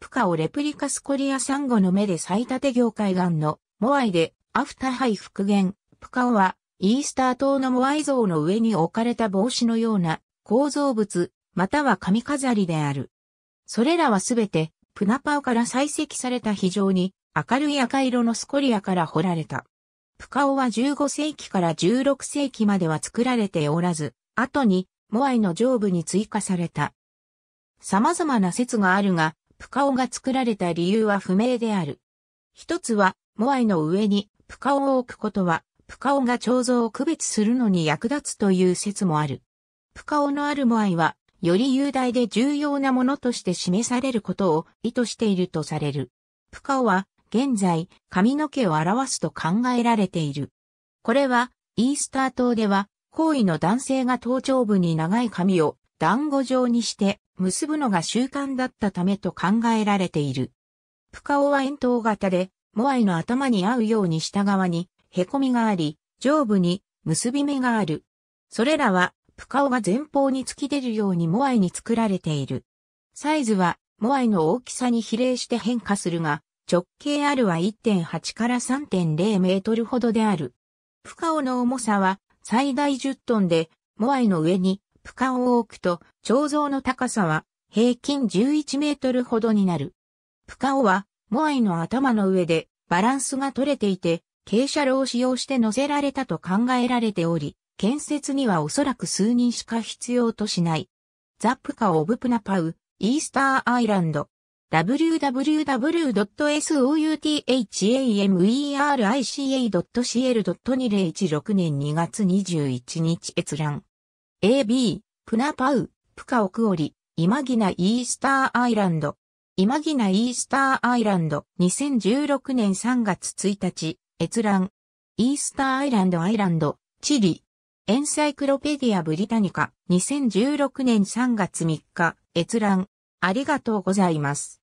プカオレプリカスコリアサンゴの目で最立業行海岸のモアイでアフタハイ復元。プカオはイースター島のモアイ像の上に置かれた帽子のような構造物または髪飾りである。それらはすべてプナパオから採石された非常に明るい赤色のスコリアから掘られた。プカオは15世紀から16世紀までは作られておらず、後にモアイの上部に追加された。様々な説があるが、プカオが作られた理由は不明である。一つは、モアイの上にプカオを置くことは、プカオが彫像を区別するのに役立つという説もある。プカオのあるモアイは、より雄大で重要なものとして示されることを意図しているとされる。プカオは、現在、髪の毛を表すと考えられている。これは、イースター島では、行為の男性が頭頂部に長い髪を団子状にして結ぶのが習慣だったためと考えられている。プカオは円筒型で、モアイの頭に合うように下側に、凹みがあり、上部に結び目がある。それらは、プカオが前方に突き出るようにモアイに作られている。サイズは、モアイの大きさに比例して変化するが、直径あるは1.8から3.0メートルほどである。プカオの重さは最大10トンで、モアイの上に区間を置くと、彫像の高さは平均11メートルほどになる。プカオは、モアイの頭の上でバランスが取れていて、傾斜路を使用して乗せられたと考えられており、建設にはおそらく数人しか必要としない。ザ・プカオ・オブプナパウ、イースターアイランド。www.southamericA.cl.2016 年2月21日閲覧。AB、プナパウ、プカオクオリ、イマギナイースターアイランド。イマギナイースターアイランド、2016年3月1日、閲覧。イースターアイランドアイランド、チリ。エンサイクロペディアブリタニカ、2016年3月3日、閲覧。ありがとうございます。